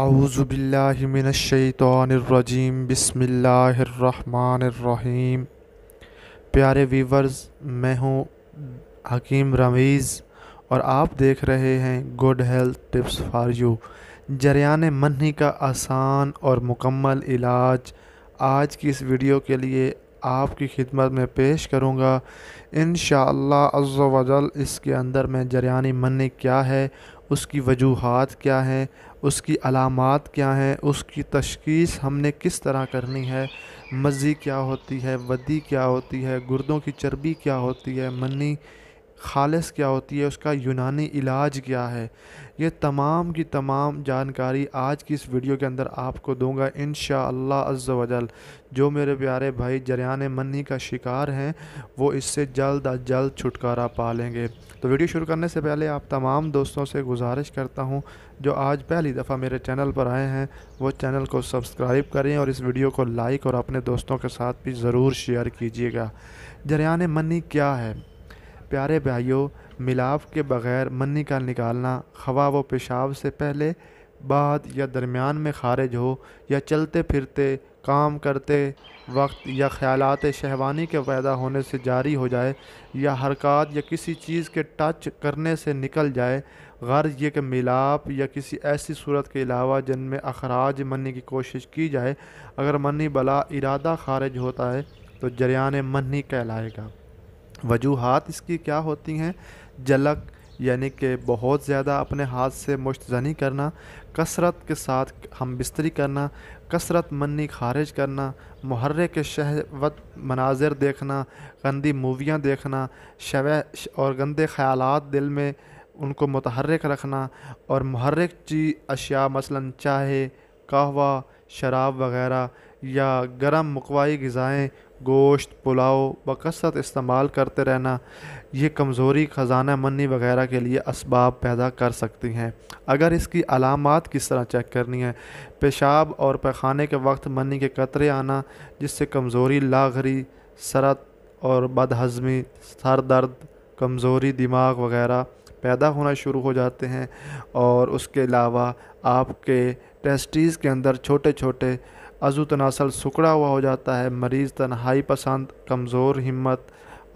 आउज़बिल्लिमिनशैतरजीम बसमीम प्यारे वीवर्स मैं हूँ हकीम रमीज़ और आप देख रहे हैं good health tips for you जरियान मन्ही का आसान और मुकम्मल इलाज आज की इस वीडियो के लिए आपकी खिदमत में पेश करूँगा इन शजल इसके अंदर मैं जरियानी मन्नी क्या है उसकी वजूहत क्या हैं उसकी अलामत क्या हैं उसकी तशखीस हमने किस तरह करनी है मज़ी क्या होती है वदी क्या होती है गुर्दों की चर्बी क्या होती है मनी खालस क्या होती है उसका यूनानी इलाज क्या है ये तमाम की तमाम जानकारी आज की इस वीडियो के अंदर आपको दूंगा इन शजल जो मेरे प्यारे भाई जरियान मन्नी का शिकार हैं वो इससे जल्द अज जल्द छुटकारा पा लेंगे तो वीडियो शुरू करने से पहले आप तमाम दोस्तों से गुजारिश करता हूँ जो आज पहली दफ़ा मेरे चैनल पर आए हैं वो चैनल को सब्सक्राइब करें और इस वीडियो को लाइक और अपने दोस्तों के साथ भी ज़रूर शेयर कीजिएगा जरियान मनी क्या है प्यारे भाइयों मिलाप के बग़ैर मन्नी का निकालना खवा व पेशाब से पहले बाद या दरमियान में खारिज हो या चलते फिरते काम करते वक्त या ख्यालात शहवानी के पैदा होने से जारी हो जाए या हरकत या किसी चीज़ के टच करने से निकल जाए गर्ज ये कि मिलाप या किसी ऐसी सूरत के अलावा जिनमें अखराज मनी की कोशिश की जाए अगर मनी बला इरादा खारिज होता है तो जरियान मनी कहलाएगा वजूहत इसकी क्या होती हैं जलक यानी कि बहुत ज़्यादा अपने हाथ से मुश्त जनी करना कसरत के साथ हम बिस्तरी करना कसरत मन्नी खारिज करना महर्रे के शहवत मनाजिर देखना गंदी मूवियाँ देखना शव और गंदे ख्याल दिल में उनको मतहरक रखना और महर्रक ची अशिया मसला चाहे कहवा शराब वगैरह या गर्म मकवाई गज़ाएँ गोश्त पुलाव बकसरत इस्तेमाल करते रहना ये कमज़ोरी ख़जाना मनी वगैरह के लिए इसबाब पैदा कर सकती हैं अगर इसकी अलामत किस तरह चेक करनी है पेशाब और पैखाने के वक्त मनी के कतरे आना जिससे कमज़ोरी लागरी सरत और बदहज़मी सर दर्द कमज़ोरी दिमाग वगैरह पैदा होना शुरू हो जाते हैं और उसके अलावा आपके टेस्टीज़ के अंदर छोटे छोटे अजू तनासल सुकड़ा हुआ हो जाता है मरीज़ तनहाई पसंद कमज़ोर हिम्मत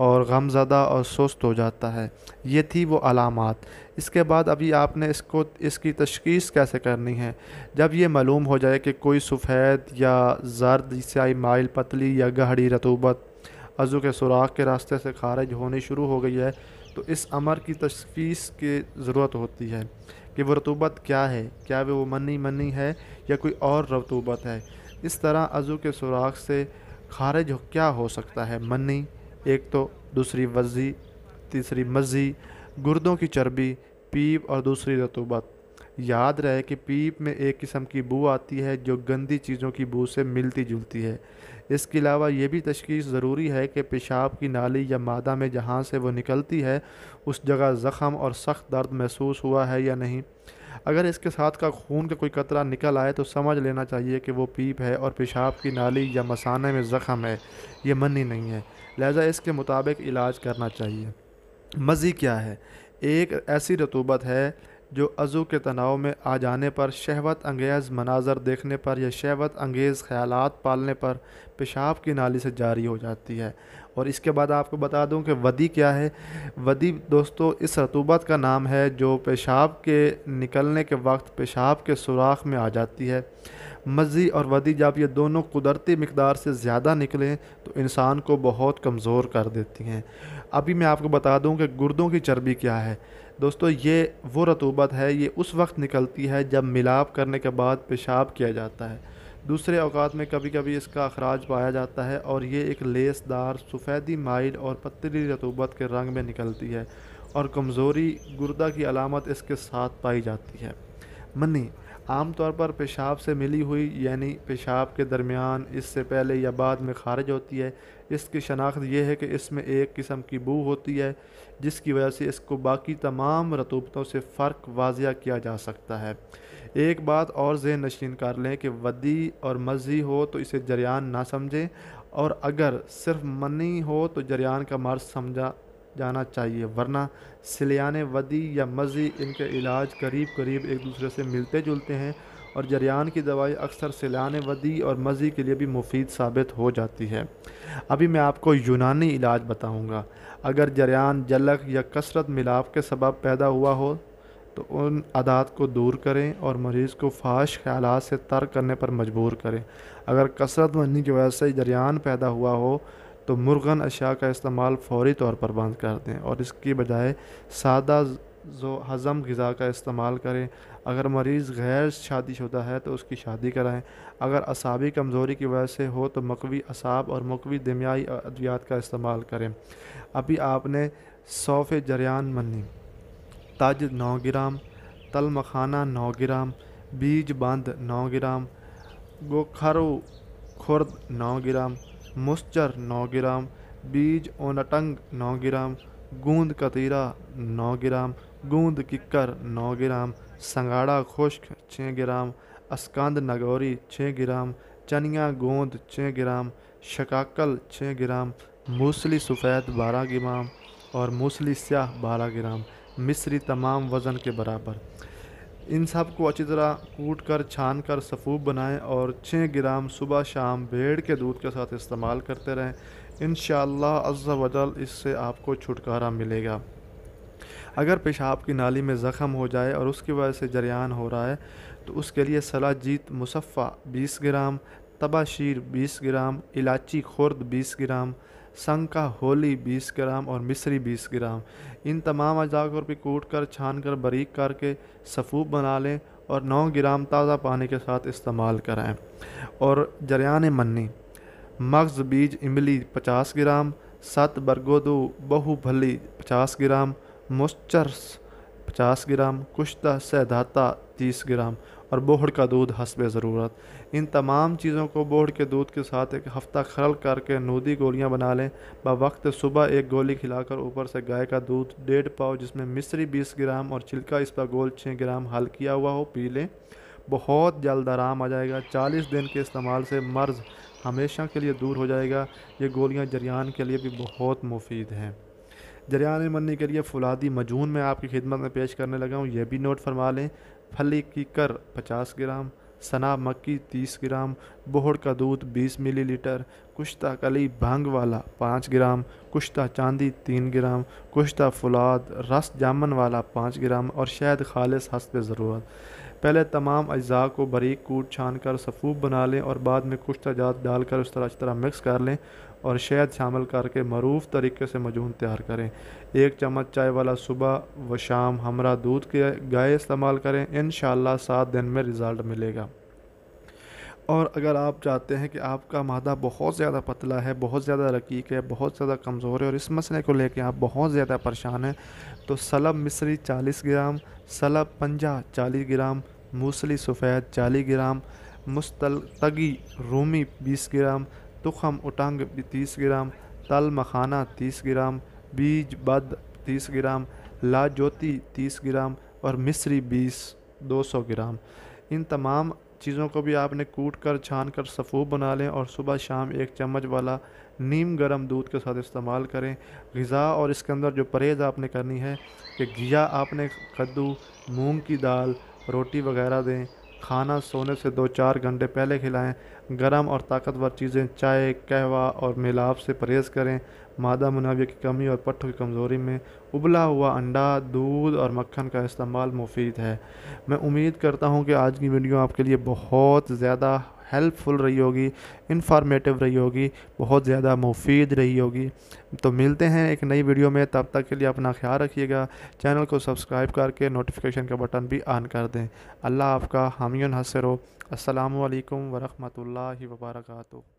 और गमज़दा और सुस्त हो जाता है ये थी वो अलामत इसके बाद अभी आपने इसको इसकी तशखीस कैसे करनी है जब ये मालूम हो जाए कि कोई सफ़ेद या जर्द स्याही माइल पतली या गहरी रतूबत अज़ू के सुराख के रास्ते से खारिज होनी शुरू हो गई है तो इस अमर की तशखीस की ज़रूरत होती है कि वो रतूबत क्या है क्या वो मनी मनी है या कोई और रतूबत है इस तरह अज़ू के सुराख से खारिज क्या हो सकता है मन्नी एक तो दूसरी वजी तीसरी मज़ी गुर्दों की चर्बी पीप और दूसरी रतूबत याद रहे कि पीप में एक किस्म की बू आती है जो गंदी चीज़ों की बू से मिलती जुलती है इसके अलावा ये भी तशखीस ज़रूरी है कि पेशाब की नाली या मादा में जहाँ से वो निकलती है उस जगह ज़ख़म और सख्त दर्द महसूस हुआ है या नहीं अगर इसके साथ का खून का कोई कतरा निकल आए तो समझ लेना चाहिए कि वो पीप है और पेशाब की नाली या मसाने में ज़ख़म है ये मनी नहीं है लिहाजा इसके मुताबिक इलाज करना चाहिए मज़ी क्या है एक ऐसी रतूबत है जो अज़ू के तनाव में आ जाने पर शहवत अंगेज़ मनाजर देखने पर या शहवत अंगेज़ ख्याल पालने पर पेशाब की नाली से जारी हो जाती है और इसके बाद आपको बता दूं कि वदी क्या है वदी दोस्तों इस रतूबत का नाम है जो पेशाब के निकलने के वक्त पेशाब के सुराख में आ जाती है मज़ी और वदी जब ये दोनों कुदरती मकदार से ज़्यादा निकलें तो इंसान को बहुत कमज़ोर कर देती हैं अभी मैं आपको बता दूं कि गुर्दों की चर्बी क्या है दोस्तों ये वो रतूबत है ये उस वक्त निकलती है जब मिलाप करने के बाद पेशाब किया जाता है दूसरे अवकात में कभी कभी इसका अखराज पाया जाता है और ये एक लेसदार सफ़ेदी माइल और पत्री रतूबत के रंग में निकलती है और कमज़ोरी गुर्दा की अलामत इसके साथ पाई जाती है मनी आमतौर पर पेशाब से मिली हुई यानी पेशाब के दरमियान इससे पहले या बाद में खारिज होती है इसकी शनाख्त यह है कि इसमें एक किस्म की बू होती है जिसकी वजह से इसको बाकी तमाम रतूबतों से फ़र्क वाजिया किया जा सकता है एक बात और जहन नशीन कर लें कि वदी और मजी हो तो इसे जरियान ना समझें और अगर सिर्फ मनी हो तो जरियान का मर्ज समझा जाना चाहिए वरना सिलियाने वदी या मज़ी इनके इलाज करीब करीब एक दूसरे से मिलते जुलते हैं और जरियान की दवाई अक्सर सिलियाने वदी और मज़ी के लिए भी मुफीद साबित हो जाती है अभी मैं आपको यूनानी इलाज बताऊँगा अगर जरियान जलक या कसरत मिलाप के सबब पैदा हुआ हो तो उन आदात को दूर करें और मरीज़ को फाश ख्याल से तर करने पर मजबूर करें अगर कसरत बनने की वजह से जरियान पैदा हुआ हो तो मुर्गन अशा का इस्तेमाल फौरी तौर पर बंद कर दें और इसकी बजाय सादा जो हज़म गज़ा का इस्तेमाल करें अगर मरीज़ गैर शादीशुदा है तो उसकी शादी कराएं अगर असाबी कमज़ोरी की वजह से हो तो मकवी असाब और मकवी दमियाई अद्वियात का इस्तेमाल करें अभी आपने सौफ़ जरियान मनी तज नौ ग्राम तल मखाना नौ ग्राम बीज बंद नौ ग्राम गोखरु खुर्द नौ ग्राम मुस्चर नौ ग्राम बीज ओनटंग नौ ग्राम गूंद कतीरा नौ ग्राम गूंद किक्कर नौ ग्राम संगाड़ा खुश्क छः ग्राम अस्कंद नगौरी छः ग्राम चनिया गोंद छः ग्राम शकाकल छः ग्राम मूसली सफ़ेद बारह ग्राम और मूसली स्याह बारह ग्राम मिश्री तमाम वज़न के बराबर इन सब को अच्छी तरह कूट कर छान कर सफ़ूब बनाएँ और छः ग्राम सुबह शाम भेड़ के दूध के साथ इस्तेमाल करते रहें इन शज़ा वजल इससे आपको छुटकारा मिलेगा अगर पेशाब की नाली में ज़ख़म हो जाए और उसकी वजह से जरियान हो रहा है तो उसके लिए सलाजीत मुसफ़ा 20 ग्राम तबाशीर 20 ग्राम इलाची खुर्द 20 ग्राम संग का होली 20 ग्राम और मिश्री 20 ग्राम इन तमाम अज्जा को कूट कर छान कर बारीक करके सफ़ूब बना लें और 9 ग्राम ताज़ा पानी के साथ इस्तेमाल करें और जरियान मन्नी मगज़ बीज इमली 50 ग्राम सत बरगोदू बहु भली 50 ग्राम मुस्चर्स 50 ग्राम कुश्ता सहदाता 30 ग्राम और बोहड़ का दूध हसब ज़रूरत इन तमाम चीज़ों को बोहड़ के दूध के साथ एक हफ़्ता खरल करके नूदी गोलियां बना लें बक्त सुबह एक गोली खिलाकर ऊपर से गाय का दूध डेढ़ पाव जिसमें मिश्री बीस ग्राम और छिलका इस पर गोल छः ग्राम हल किया हुआ हो पी लें बहुत जल्द आराम आ जाएगा चालीस दिन के इस्तेमाल से मर्ज़ हमेशा के लिए दूर हो जाएगा ये गोलियाँ जरियान के लिए भी बहुत मुफीद हैं जरियान मन्नी के लिए फुलादी मजून में आपकी खिदमत में पेश करने लगा हूँ यह भी नोट फरमा लें फली की कर 50 ग्राम सना मक्की 30 ग्राम बोहड़ का दूध 20 मिलीलीटर कुश्ता कली भांग वाला 5 ग्राम कुश्ता चांदी 3 ग्राम कुश्ता फुलाद रस जामन वाला 5 ग्राम और शहद खालिश हस्त ज़रूरत पहले तमाम अज्जा को बरीक कूट छान कर सफ़ूब बना लें और बाद में कुश्ता जात डालकर उस तरह अच्छी तरह मिक्स कर लें और शहद शामिल करके मरूफ तरीके से मजून तैयार करें एक चम्मच चाय वाला सुबह व शाम हमरा दूध के गाय इस्तेमाल करें इन सात दिन में रिज़ल्ट मिलेगा और अगर आप चाहते हैं कि आपका मादा बहुत ज़्यादा पतला है बहुत ज़्यादा रकीक है बहुत ज़्यादा कमज़ोर है और इस मसले को लेकर आप बहुत ज़्यादा परेशान हैं तो सलब मिसरी 40 ग्राम सलब पंजा 40 ग्राम मूसली सफ़ेद 40 ग्राम मुस्तगी रूमी 20 ग्राम तुखम उटंग तीस ग्राम तल मखाना तीस ग्राम बीज बद तीस ग्राम लाजोती तीस ग्राम और मिस्री बीस दो सौ ग्राम इन तमाम चीज़ों को भी आपने कूट कर छान कर सफ़ूब बना लें और सुबह शाम एक चम्मच वाला नीम गर्म दूध के साथ इस्तेमाल करें गज़ा और इसके अंदर जो परहेज़ आपने करनी है कि घिया आपने कद्दू मूंग की दाल रोटी वगैरह दें खाना सोने से दो चार घंटे पहले खिलाएं गर्म और ताकतवर चीज़ें चाय कहवा और मिलाप से परहेज़ करें मादा मुनावे की कमी और पट्ठों की कमज़ोरी में उबला हुआ अंडा दूध और मक्खन का इस्तेमाल मुफीद है मैं उम्मीद करता हूँ कि आज की वीडियो आपके लिए बहुत ज़्यादा हेल्पफुल रही होगी इन्फॉर्मेटिव रही होगी बहुत ज़्यादा मुफीद रही होगी तो मिलते हैं एक नई वीडियो में तब तक के लिए अपना ख्याल रखिएगा चैनल को सब्सक्राइब करके नोटिफिकेशन का बटन भी ऑन कर दें अल्लाह आपका हसर हो असलकम वरहमल वर्का